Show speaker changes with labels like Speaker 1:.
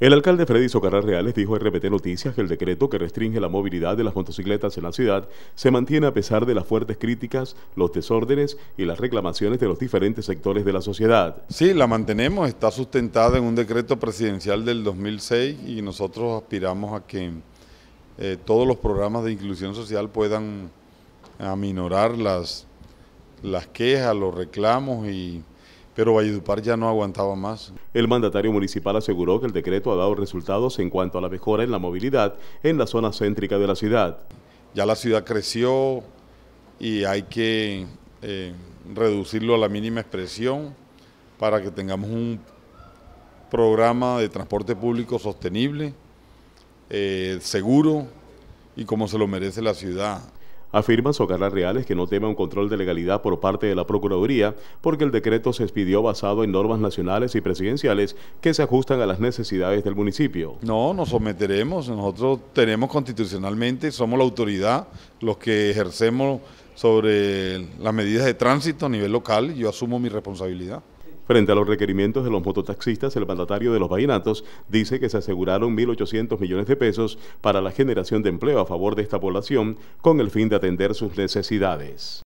Speaker 1: El alcalde Freddy Socarra Reales dijo en RPT Noticias que el decreto que restringe la movilidad de las motocicletas en la ciudad se mantiene a pesar de las fuertes críticas, los desórdenes y las reclamaciones de los diferentes sectores de la sociedad. Sí, la mantenemos, está sustentada en un decreto
Speaker 2: presidencial del 2006 y nosotros aspiramos a que eh, todos los programas de inclusión social puedan aminorar las, las quejas,
Speaker 1: los reclamos y pero Valledupar ya no aguantaba más. El mandatario municipal aseguró que el decreto ha dado resultados en cuanto a la mejora en la movilidad en la zona céntrica de la ciudad. Ya la ciudad creció y hay que eh,
Speaker 2: reducirlo a la mínima expresión para que tengamos un programa de transporte público sostenible, eh, seguro y como se
Speaker 1: lo merece la ciudad. Afirma Socarra Reales que no teme un control de legalidad por parte de la Procuraduría porque el decreto se expidió basado en normas nacionales y presidenciales que se ajustan a las necesidades del municipio. No, nos someteremos, nosotros tenemos constitucionalmente, somos
Speaker 2: la autoridad, los que ejercemos sobre las medidas de tránsito a nivel
Speaker 1: local, yo asumo mi responsabilidad. Frente a los requerimientos de los mototaxistas, el mandatario de los vallenatos dice que se aseguraron 1.800 millones de pesos para la generación de empleo a favor de esta población con el fin de atender sus necesidades.